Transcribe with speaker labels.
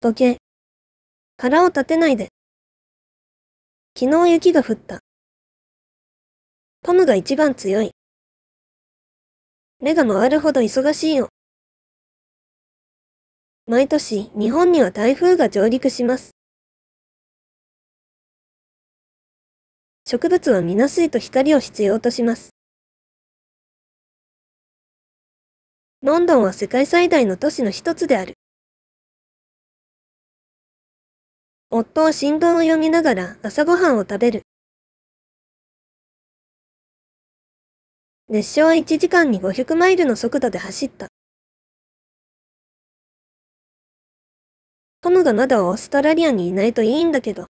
Speaker 1: 時計。腹を立てないで。昨日雪が降った。トムが一番強い。目が回るほど忙しいよ。毎年日本には台風が上陸します。植物は見な水と光を必要とします。ロンドンは世界最大の都市の一つである。夫は新聞を読みながら朝ごはんを食べる。列車は1時間に500マイルの速度で走った。トムがまだオーストラリアにいないといいんだけど。